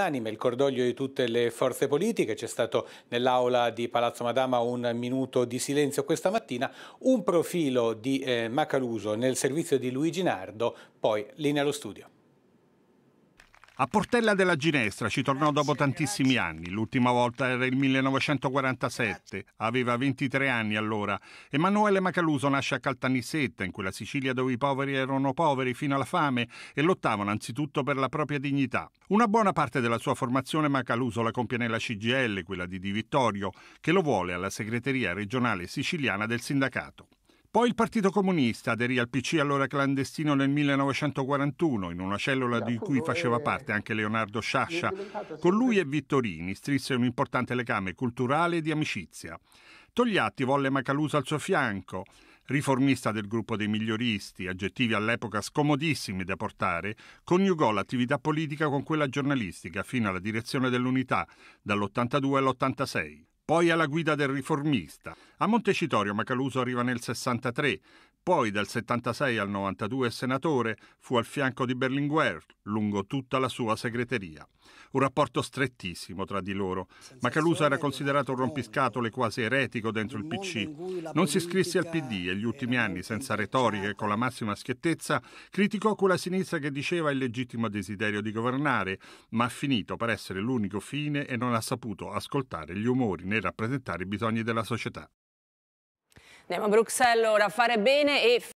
Unanime il cordoglio di tutte le forze politiche, c'è stato nell'aula di Palazzo Madama un minuto di silenzio questa mattina, un profilo di eh, Macaluso nel servizio di Luigi Nardo, poi linea allo studio. A Portella della Ginestra ci tornò dopo tantissimi anni, l'ultima volta era il 1947, aveva 23 anni allora. Emanuele Macaluso nasce a Caltanissetta, in quella Sicilia dove i poveri erano poveri fino alla fame e lottavano anzitutto per la propria dignità. Una buona parte della sua formazione Macaluso la compie nella CGL, quella di Di Vittorio, che lo vuole alla segreteria regionale siciliana del sindacato. Poi il Partito Comunista aderì al PC allora clandestino nel 1941, in una cellula di cui faceva eh, parte anche Leonardo Sciascia. Con lui e Vittorini strisse un importante legame culturale e di amicizia. Togliatti volle Macaluso al suo fianco, riformista del gruppo dei miglioristi, aggettivi all'epoca scomodissimi da portare, coniugò l'attività politica con quella giornalistica fino alla direzione dell'unità dall'82 all'86 poi alla guida del riformista. A Montecitorio Macaluso arriva nel 63, poi dal 76 al 92 senatore, fu al fianco di Berlinguer lungo tutta la sua segreteria. Un rapporto strettissimo tra di loro, ma Calusa era considerato un rompiscatole quasi eretico dentro il PC. Non si iscrisse al PD e gli ultimi anni, senza retorica e con la massima schiettezza, criticò quella sinistra che diceva il legittimo desiderio di governare, ma ha finito per essere l'unico fine e non ha saputo ascoltare gli umori né rappresentare i bisogni della società. Andiamo a Bruxelles ora a fare bene e